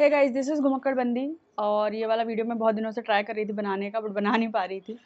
hey guys this is Ghumakkad Bandi और ये वाला वीडियो मैं बहुत दिनों से ट्राई कर रही थी बनाने का बट बना नहीं पा रही थी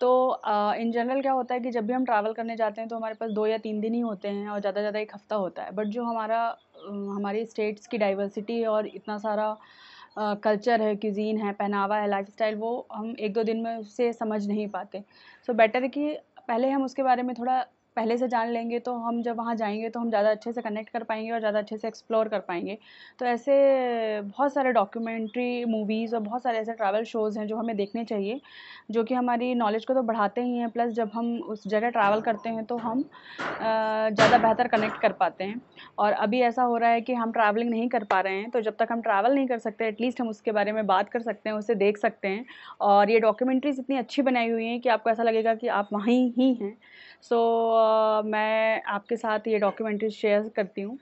तो इन uh, जनरल क्या होता है कि जब भी हम ट्रैवल करने जाते हैं तो हमारे पास दो या तीन दिन ही होते हैं और ज़्यादा ज़्यादा एक हफ़्ता होता है बट जो हमारा हमारी स्टेट्स की डाइवर्सिटी है और इतना सारा कल्चर uh, है क्यूजीन है पहनावा है स्टाइल वो हम एक दो दिन में उससे समझ नहीं पाते सो so बेटर कि पहले हम उसके बारे में थोड़ा पहले से जान लेंगे तो हम जब वहाँ जाएंगे तो हम ज़्यादा अच्छे से कनेक्ट कर पाएंगे और ज़्यादा अच्छे से एक्सप्लोर कर पाएंगे तो ऐसे बहुत सारे डॉक्यूमेंट्री मूवीज़ और बहुत सारे ऐसे ट्रैवल शोज़ हैं जो हमें देखने चाहिए जो कि हमारी नॉलेज को तो बढ़ाते ही हैं प्लस जब हम उस जगह ट्रैवल करते हैं तो हम ज़्यादा बेहतर कनेक्ट कर पाते हैं और अभी ऐसा हो रहा है कि हम ट्रैवलिंग नहीं कर पा रहे हैं तो जब तक हम ट्रैवल नहीं कर सकते एटलीस्ट हम उसके बारे में बात कर सकते हैं उसे देख सकते हैं और ये डॉक्यूमेंट्रीज़ इतनी अच्छी बनाई हुई हैं कि आपको ऐसा लगेगा कि आप वहीं ही हैं सो so, मैं आपके साथ ये डॉक्यूमेंट्री शेयर करती हूँ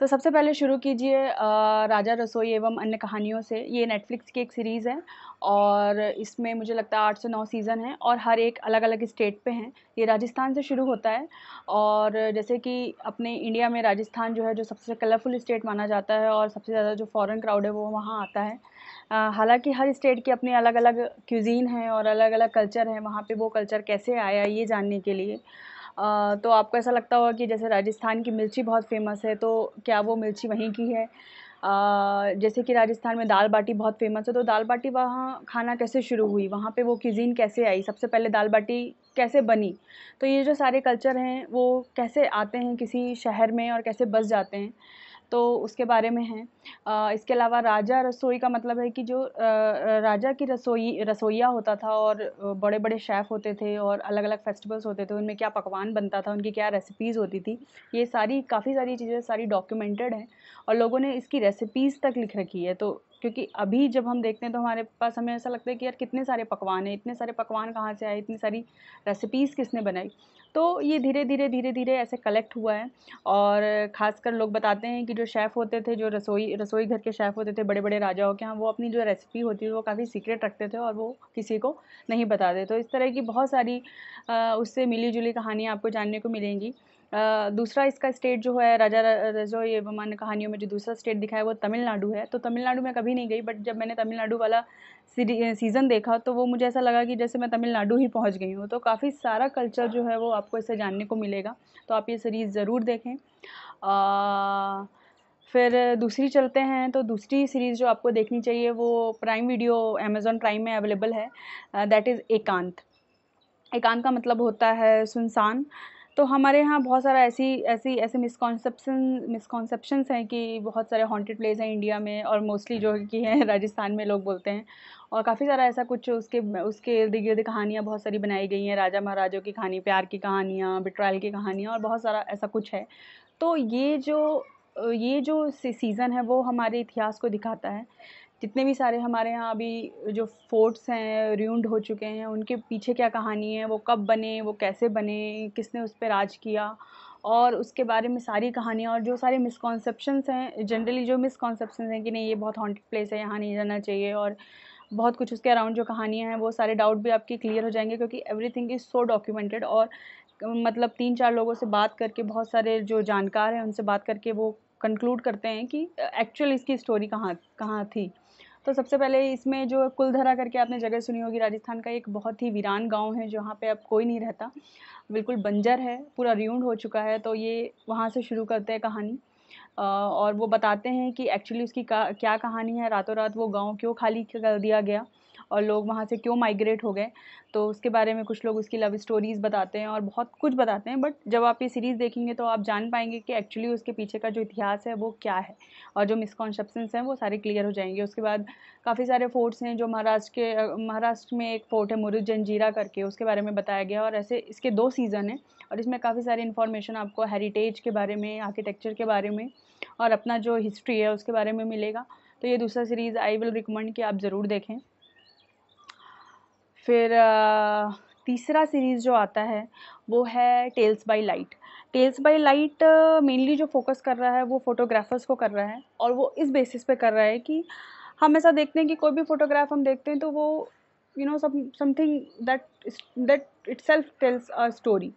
तो सबसे पहले शुरू कीजिए राजा रसोई एवं अन्य कहानियों से ये नेटफ्लिक्स की एक सीरीज़ है और इसमें मुझे लगता है आठ से नौ सीज़न हैं और हर एक अलग अलग स्टेट पे हैं ये राजस्थान से शुरू होता है और जैसे कि अपने इंडिया में राजस्थान जो है जो सबसे कलरफुल स्टेट माना जाता है और सबसे ज़्यादा जो फॉरेन क्राउड है वो वहाँ आता है हालांकि हर स्टेट की अपनी अलग अलग क्यूजीन है और अलग अलग कल्चर है वहाँ पर वो कल्चर कैसे आया ये जानने के लिए तो आपको ऐसा लगता होगा कि जैसे राजस्थान की मिर्ची बहुत फेमस है तो क्या वो मिर्ची वहीं की है जैसे कि राजस्थान में दाल बाटी बहुत फेमस है तो दाल बाटी वहाँ खाना कैसे शुरू हुई वहाँ पे वो किजीन कैसे आई सबसे पहले दाल बाटी कैसे बनी तो ये जो सारे कल्चर हैं वो कैसे आते हैं किसी शहर में और कैसे बस जाते हैं तो उसके बारे में है इसके अलावा राजा रसोई का मतलब है कि जो राजा की रसोई रसोईया होता था और बड़े बड़े शेफ़ होते थे और अलग अलग फेस्टिवल्स होते थे उनमें क्या पकवान बनता था उनकी क्या रेसिपीज़ होती थी ये सारी काफ़ी सारी चीज़ें सारी डॉक्यूमेंटेड हैं और लोगों ने इसकी रेसिपीज़ तक लिख रखी है तो क्योंकि अभी जब हम देखते हैं तो हमारे पास हमें ऐसा लगता है कि यार कितने सारे पकवान हैं इतने सारे पकवान कहाँ से आए इतनी सारी रेसिपीज़ किसने बनाई तो ये धीरे धीरे धीरे धीरे ऐसे कलेक्ट हुआ है और ख़ासकर लोग बताते हैं कि जो शेफ़ होते थे जो रसोई रसोई घर के शेफ़ होते थे बड़े बड़े राजाओं के यहाँ वो अपनी जो रेसिपी होती थी वो काफ़ी सीक्रेट रखते थे और वो किसी को नहीं बताते तो इस तरह की बहुत सारी उससे मिली जुली कहानियाँ आपको जानने को मिलेंगी दूसरा इसका स्टेट जो है राजा रजो ये बमान कहानियों में जो दूसरा स्टेट दिखाया वो तमिलनाडु है तो तमिलनाडु में कभी नहीं गई बट जब मैंने तमिलनाडु वाला सीज़न देखा तो वो मुझे ऐसा लगा कि जैसे मैं तमिलनाडु ही पहुंच गई हूँ तो काफ़ी सारा कल्चर जो है वो आपको इससे जानने को मिलेगा तो आप ये सीरीज़ ज़रूर देखें आ, फिर दूसरी चलते हैं तो दूसरी सीरीज़ जो आपको देखनी चाहिए वो प्राइम वीडियो अमेज़ॉन प्राइम में अवेलेबल है दैट इज़ एकांत एकांत का मतलब होता है सुनसान तो हमारे यहाँ बहुत सारा ऐसी ऐसी ऐसे मिसकॉन्सेप्शन मिसकॉन्सेप्शंस हैं कि बहुत सारे हॉन्टेड प्लेस हैं इंडिया में और मोस्टली जो कि हैं राजस्थान में लोग बोलते हैं और काफ़ी सारा ऐसा कुछ उसके उसके इर्द गिर्द कहानियाँ बहुत सारी बनाई गई हैं राजा महाराजों की कहानी प्यार की कहानियाँ बिट्रायल की कहानियाँ और बहुत सारा ऐसा कुछ है तो ये जो ये जो सीज़न है वो हमारे इतिहास को दिखाता है जितने भी सारे हमारे यहाँ अभी जो फ़ोर्ट्स हैं र्यून्ड हो चुके हैं उनके पीछे क्या कहानी है वो कब बने वो कैसे बने किसने उस पर राज किया और उसके बारे में सारी कहानियाँ और जो सारे मिसकॉन्सेप्शंस हैं जनरली जो मिसकॉन्सेप्शंस हैं कि नहीं ये बहुत हॉन्टेड प्लेस है यहाँ नहीं जाना चाहिए और बहुत कुछ उसके अराउंड जो कहानियाँ हैं वो सारे डाउट भी आपके क्लियर हो जाएंगे क्योंकि एवरीथिंग इज़ सो डॉक्यूमेंटेड और मतलब तीन चार लोगों से बात करके बहुत सारे जो जानकार हैं उनसे बात करके वो कंक्लूड करते हैं कि एक्चुअल इसकी स्टोरी कहाँ कहाँ थी तो सबसे पहले इसमें जो कुलधरा करके आपने जगह सुनी होगी राजस्थान का एक बहुत ही वीरान गांव है जहाँ पे अब कोई नहीं रहता बिल्कुल बंजर है पूरा रियूंड हो चुका है तो ये वहाँ से शुरू करते हैं कहानी और वो बताते हैं कि एक्चुअली उसकी क्या कहानी है रातों रात वो गाँव क्यों खाली कर दिया गया और लोग वहाँ से क्यों माइग्रेट हो गए तो उसके बारे में कुछ लोग उसकी लव स्टोरीज़ बताते हैं और बहुत कुछ बताते हैं बट जब आप ये सीरीज़ देखेंगे तो आप जान पाएंगे कि एक्चुअली उसके पीछे का जो इतिहास है वो क्या है और जो मिसकॉन्सेप्शन हैं वो सारे क्लियर हो जाएंगे उसके बाद काफ़ी सारे फोर्ट्स हैं जो महाराष्ट्र के महाराष्ट्र में एक फोर्ट है मुरुद जंजीरा करके उसके बारे में बताया गया और ऐसे इसके दो सीज़न हैं और इसमें काफ़ी सारी इन्फॉर्मेशन आपको हेरिटेज के बारे में आर्किटेक्चर के बारे में और अपना जो हिस्ट्री है उसके बारे में मिलेगा तो ये दूसरा सीरीज़ आई विल रिकमेंड कि आप ज़रूर देखें फिर तीसरा सीरीज़ जो आता है वो है tales by light tales by light mainly जो फोकस कर रहा है वो फ़ोटोग्राफ़र्स को कर रहा है और वो इस बेसिस पे कर रहा है कि हम ऐसा देखते हैं कि कोई भी फोटोग्राफ हम देखते हैं तो वो you know something that that itself tells a story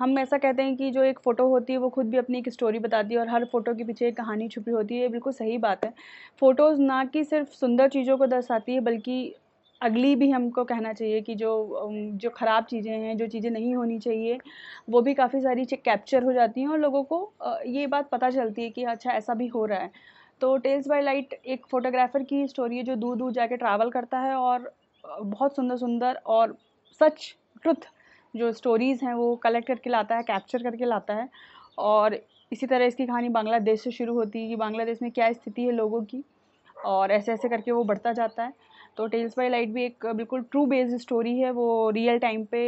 हम ऐसा कहते हैं कि जो एक फ़ोटो होती है वो खुद भी अपनी एक स्टोरी बताती है और हर फ़ोटो के पीछे एक कहानी छुपी होती है ये बिल्कुल सही बात है फ़ोटोज़ ना कि सिर्फ सुंदर चीज़ों को दर्शाती है बल्कि अगली भी हमको कहना चाहिए कि जो जो ख़राब चीज़ें हैं जो चीज़ें नहीं होनी चाहिए वो भी काफ़ी सारी कैप्चर हो जाती हैं और लोगों को ये बात पता चलती है कि अच्छा ऐसा भी हो रहा है तो टेल्स बाय लाइट एक फ़ोटोग्राफ़र की स्टोरी है जो दूर दूर जाके ट्रैवल करता है और बहुत सुंदर सुंदर और सच ट्रुथ जो स्टोरीज़ हैं वो कलेक्ट करके लाता है कैप्चर करके लाता है और इसी तरह इसकी कहानी बांग्लादेश से शुरू होती है कि बांग्लादेश में क्या स्थिति है लोगों की और ऐसे ऐसे करके वो बढ़ता जाता है तो टेल्स बाई लाइट भी एक बिल्कुल ट्रू बेस्ड स्टोरी है वो रियल टाइम पे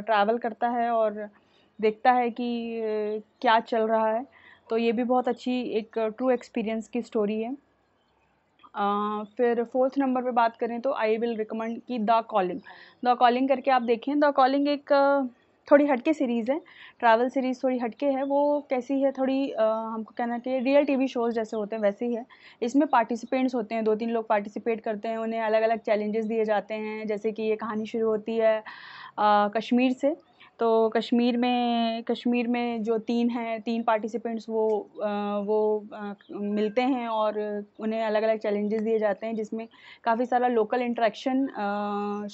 ट्रैवल करता है और देखता है कि क्या चल रहा है तो ये भी बहुत अच्छी एक ट्रू एक्सपीरियंस की स्टोरी है फिर फोर्थ नंबर पे बात करें तो आई विल रिकमेंड कि द कॉलिंग द कॉलिंग करके आप देखें द कॉलिंग एक थोड़ी हटके सीरीज़ है ट्रैवल सीरीज़ थोड़ी हटके है वो कैसी है थोड़ी आ, हमको कहना कि रियल टीवी शोज़ जैसे होते हैं वैसे ही है इसमें पार्टिसिपेंट्स होते हैं दो तीन लोग पार्टिसिपेट करते हैं उन्हें अलग अलग चैलेंजेस दिए जाते हैं जैसे कि ये कहानी शुरू होती है आ, कश्मीर से तो कश्मीर में कश्मीर में जो तीन हैं तीन पार्टिसिपेंट्स वो वो मिलते हैं और उन्हें अलग अलग चैलेंजेस दिए जाते हैं जिसमें काफ़ी सारा लोकल इंट्रैक्शन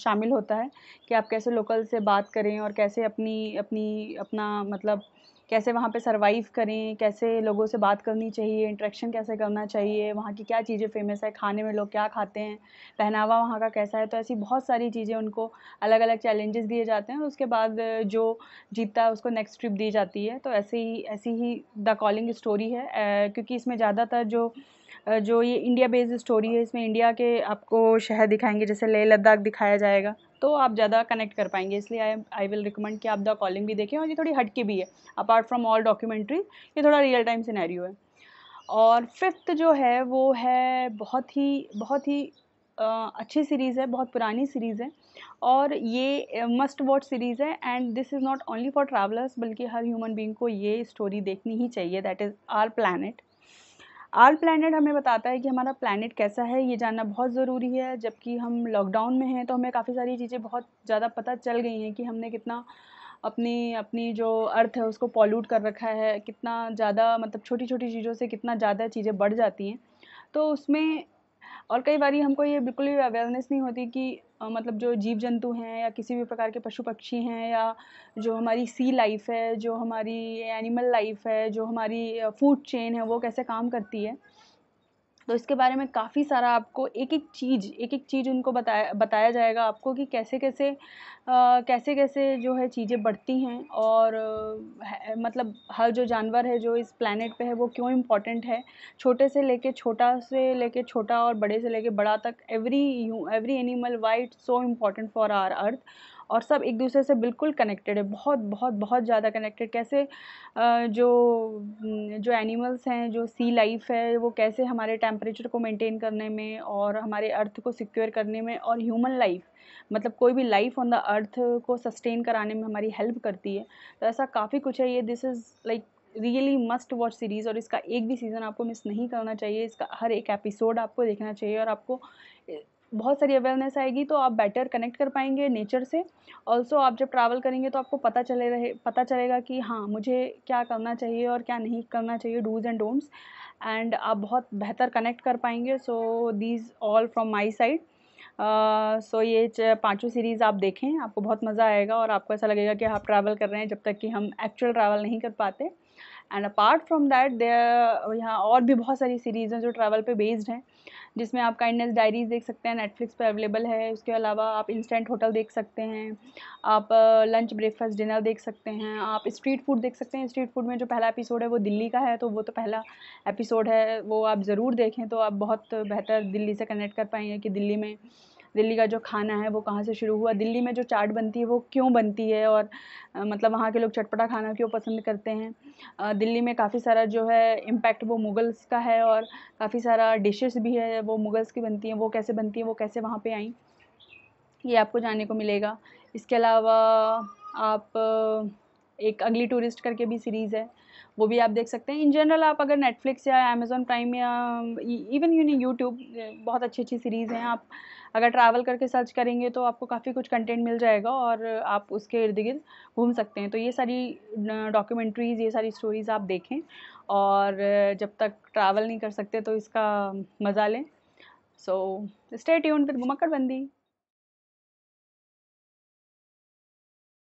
शामिल होता है कि आप कैसे लोकल से बात करें और कैसे अपनी अपनी अपना मतलब कैसे वहाँ पे सरवाइव करें कैसे लोगों से बात करनी चाहिए इंट्रैक्शन कैसे करना चाहिए वहाँ की क्या चीज़ें फेमस है खाने में लोग क्या खाते हैं पहनावा वहाँ का कैसा है तो ऐसी बहुत सारी चीज़ें उनको अलग अलग चैलेंजेस दिए जाते हैं उसके बाद जो जीतता है उसको नेक्स्ट ट्रिप दी जाती है तो ऐसे ही ऐसी ही द कॉलिंग स्टोरी है क्योंकि इसमें ज़्यादातर जो जो ये इंडिया बेस्ड स्टोरी है इसमें इंडिया के आपको शहर दिखाएंगे जैसे लेह लद्दाख दिखाया जाएगा तो आप ज़्यादा कनेक्ट कर पाएंगे इसलिए आई आई विल रिकमेंड कि आप द कॉलिंग भी देखें और ये थोड़ी हटके भी है अपार्ट फ्रॉम ऑल डॉक्यूमेंट्री ये थोड़ा रियल टाइम सिनेरियो है और फिफ्थ जो है वो है बहुत ही बहुत ही आ, अच्छी सीरीज़ है बहुत पुरानी सीरीज़ है और ये मस्ट वॉच सीरीज़ है and this is not only for travellers बल्कि हर ह्यूमन बींग को ये स्टोरी देखनी ही चाहिए that is our planet our planet हमें बताता है कि हमारा प्लानट कैसा है ये जानना बहुत ज़रूरी है जबकि हम लॉकडाउन में हैं तो हमें काफ़ी सारी चीज़ें बहुत ज़्यादा पता चल गई हैं कि हमने कितना अपनी अपनी जो अर्थ है उसको पॉल्यूट कर रखा है कितना ज़्यादा मतलब छोटी छोटी चीज़ों से कितना ज़्यादा चीज़ें बढ़ जाती हैं तो उसमें और कई बार हमको ये बिल्कुल भी अवेयरनेस नहीं होती कि मतलब जो जीव जंतु हैं या किसी भी प्रकार के पशु पक्षी हैं या जो हमारी सी लाइफ है जो हमारी एनिमल लाइफ है जो हमारी फूड चेन है वो कैसे काम करती है तो इसके बारे में काफ़ी सारा आपको एक एक चीज़ एक एक चीज़ उनको बताया बताया जाएगा आपको कि कैसे कैसे आ, कैसे कैसे जो है चीज़ें बढ़ती हैं और मतलब हर जो जानवर है जो इस प्लानट पे है वो क्यों इम्पॉर्टेंट है छोटे से लेके छोटा से लेके छोटा और बड़े से लेके बड़ा तक every every animal white so important for our earth और सब एक दूसरे से बिल्कुल कनेक्टेड है बहुत बहुत बहुत ज़्यादा कनेक्टेड कैसे जो जो एनिमल्स हैं जो सी लाइफ है वो कैसे हमारे टेम्परेचर को मेंटेन करने में और हमारे अर्थ को सिक्योर करने में और ह्यूमन लाइफ मतलब कोई भी लाइफ ऑन द अर्थ को सस्टेन कराने में हमारी हेल्प करती है तो ऐसा काफ़ी कुछ है ये this is like really must watch series और इसका एक भी सीज़न आपको मिस नहीं करना चाहिए इसका हर एक एपिसोड आपको देखना चाहिए और आपको बहुत सारी अवेयरनेस आएगी तो आप बेटर कनेक्ट कर पाएंगे नेचर से ऑल्सो आप जब ट्रैवल करेंगे तो आपको पता चले रहे पता चलेगा कि हाँ मुझे क्या करना चाहिए और क्या नहीं करना चाहिए डूज़ एंड डोंट्स एंड आप बहुत बेहतर कनेक्ट कर पाएंगे so these all from my side so ये पांचों सीरीज़ आप देखें आपको बहुत मज़ा आएगा और आपको ऐसा लगेगा कि आप ट्रैवल कर रहे हैं जब तक कि हम एक्चुअल ट्रैवल नहीं कर पाते and apart from that there यहाँ और भी बहुत सारी सीरीज़ हैं जो ट्रैवल पे बेस्ड हैं जिसमें आप काइंडनेस डायरीज़ देख सकते हैं नेटफ्लिक्स पर अवेलेबल है उसके अलावा आप इंस्टेंट होटल देख सकते हैं आप लंच ब्रेकफास्ट डिनर देख सकते हैं आप स्ट्रीट फूड देख सकते हैं स्ट्रीट फूड में जो पहला एपिसोड है वो दिल्ली का है तो वो तो पहला एपिसोड है वो आप ज़रूर देखें तो आप बहुत बेहतर दिल्ली से कनेक्ट कर पाएंगे कि दिल्ली में दिल्ली का जो खाना है वो कहाँ से शुरू हुआ दिल्ली में जो चाट बनती है वो क्यों बनती है और मतलब वहाँ के लोग चटपटा खाना क्यों पसंद करते हैं दिल्ली में काफ़ी सारा जो है इम्पैक्ट वो मुग़ल्स का है और काफ़ी सारा डिशेस भी है वो मुग़ल्स की बनती हैं वो कैसे बनती हैं वो कैसे वहाँ पर आई ये आपको जानने को मिलेगा इसके अलावा आप एक अगली टूरिस्ट करके भी सीरीज़ है वो भी आप देख सकते हैं इन जनरल आप अगर नेटफ्लिक्स या अमेज़ॉन प्राइम या इवन यू यूट्यूब बहुत अच्छी अच्छी सीरीज़ हैं आप अगर ट्रैवल करके सर्च करेंगे तो आपको काफ़ी कुछ कंटेंट मिल जाएगा और आप उसके इर्द गिर्द घूम सकते हैं तो ये सारी डॉक्यूमेंट्रीज़ ये सारी स्टोरीज़ आप देखें और जब तक ट्रैवल नहीं कर सकते तो इसका मज़ा लें सो स्टे ट्यून विद घुमक्कड़